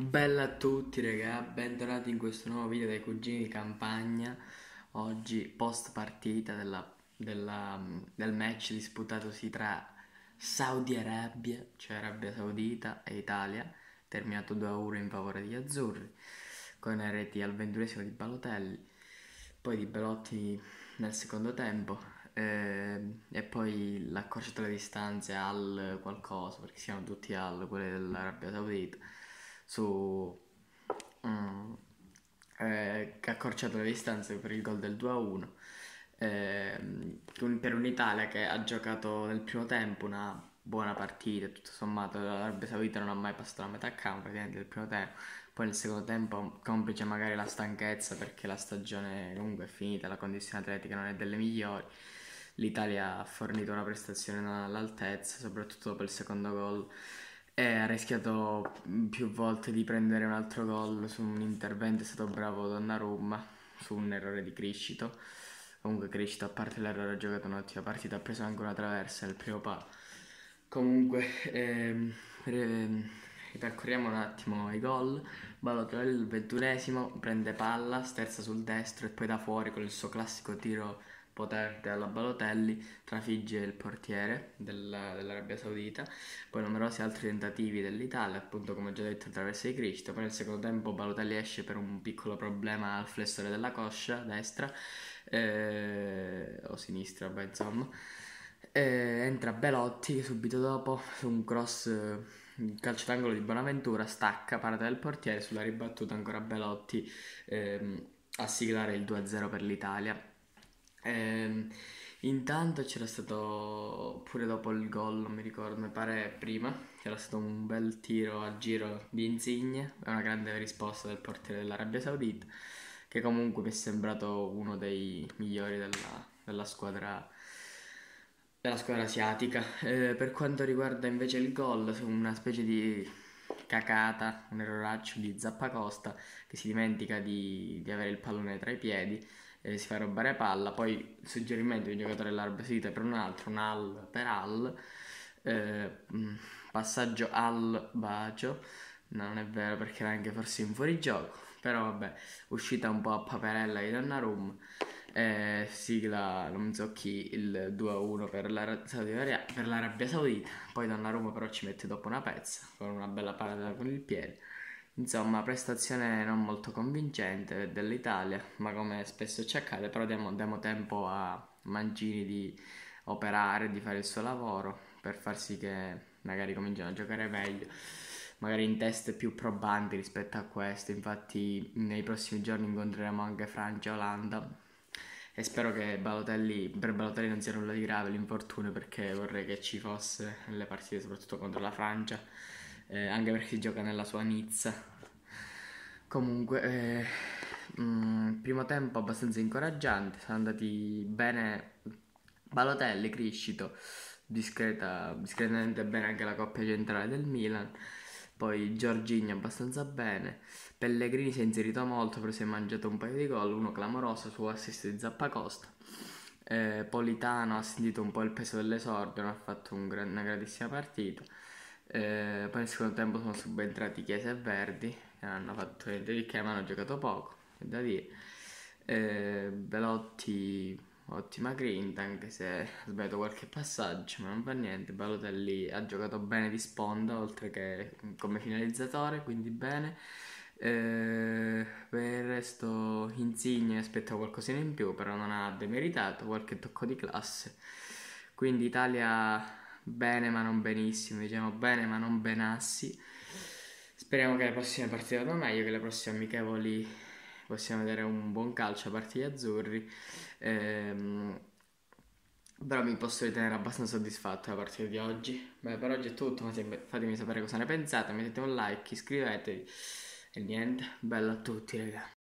Bella a tutti raga, bentornati in questo nuovo video dei cugini di campagna Oggi post partita della, della, del match disputatosi tra Saudi Arabia, cioè Arabia Saudita e Italia Terminato 2-1 in favore degli azzurri Con reti al ventunesimo di Balotelli Poi di Belotti nel secondo tempo eh, E poi l'accorciato alle distanze al qualcosa perché siamo tutti al quelli dell'Arabia Saudita su um, eh, che ha accorciato le distanze per il gol del 2-1. Eh, per un'Italia che ha giocato nel primo tempo una buona partita, tutto sommato l'Arabia Saudita non ha mai passato la metà campo praticamente del primo tempo, poi nel secondo tempo complice magari la stanchezza perché la stagione comunque è finita, la condizione atletica non è delle migliori, l'Italia ha fornito una prestazione non all'altezza, soprattutto dopo il secondo gol eh, ha rischiato mm, più volte di prendere un altro gol su un intervento, è stato bravo Donnarumma su un errore di Criscito. Comunque Criscito, a parte l'errore, ha giocato un'ottima partita, ha preso anche una traversa, il primo palo. Comunque, ehm, ehm, ripercorriamo un attimo i gol. Balotelli il ventunesimo prende palla, sterza sul destro e poi da fuori con il suo classico tiro potente alla Balotelli trafigge il portiere della, dell'Arabia Saudita, poi numerosi altri tentativi dell'Italia, appunto come già detto attraverso i Cristo, poi nel secondo tempo Balotelli esce per un piccolo problema al flessore della coscia destra eh, o sinistra, beh insomma. Eh, entra Belotti subito dopo su un cross eh, calcio d'angolo di Bonaventura stacca, parata del portiere sulla ribattuta ancora Belotti eh, a siglare il 2-0 per l'Italia Ehm, intanto c'era stato, pure dopo il gol, non mi ricordo, mi pare prima, c'era stato un bel tiro a giro di Insigne, una grande risposta del portiere dell'Arabia Saudita, che comunque mi è sembrato uno dei migliori della, della squadra della squadra asiatica. Eh, per quanto riguarda invece il gol, una specie di cacata, un erroraccio di Zappacosta che si dimentica di, di avere il pallone tra i piedi eh, si fa rubare palla, poi il suggerimento di un giocatore all'arbesite per un altro, un al per al, eh, mm, passaggio al bacio, non è vero perché era anche forse in fuorigioco, però vabbè, uscita un po' a paperella di Donnarum, eh, sigla non so chi il 2-1 per, la, per l'Arabia Saudita, poi Donnarum però ci mette dopo una pezza con una bella parata con il piede. Insomma, prestazione non molto convincente dell'Italia, ma come spesso ci accade, però diamo, diamo, tempo a Mancini di operare, di fare il suo lavoro per far sì che magari cominciano a giocare meglio, magari in test più probanti rispetto a questo. Infatti, nei prossimi giorni incontreremo anche Francia e Olanda. E spero che Balotelli, per Balotelli non sia nulla di grave l'infortunio perché vorrei che ci fosse le partite, soprattutto contro la Francia eh, anche perché gioca nella sua Nizza. Comunque, eh, mh, mm, primo tempo abbastanza incoraggiante, sono andati bene Balotelli, Criscito, discreta, discretamente bene anche la coppia centrale del Milan poi Giorgini abbastanza bene, Pellegrini si è inserito molto, però si è mangiato un paio di gol, uno clamoroso su assist di Zappacosta, eh, Politano ha sentito un po' il peso dell'esordio, non ha fatto un gran, una grandissima partita, eh, poi nel secondo tempo sono subentrati Chiesa e Verdi, che non hanno fatto niente di che, ma hanno giocato poco, è da dire. Eh, Belotti, ottima grinta, anche se ha sbagliato qualche passaggio, ma non fa niente. Balotelli ha giocato bene di sponda, oltre che come finalizzatore, quindi bene. Eh, per il resto Insigne aspetta qualcosina in più, però non ha demeritato, qualche tocco di classe. Quindi Italia bene ma non benissimo, diciamo bene ma non benassi. Speriamo che le prossime partite vadano meglio, che le prossime amichevoli possiamo vedere un buon calcio a parte gli azzurri. Ehm, però mi posso ritenere abbastanza soddisfatto della partita di oggi. Beh, per oggi è tutto, fatemi sapere cosa ne pensate, mettete un like, iscrivetevi e niente, bello a tutti ragazzi.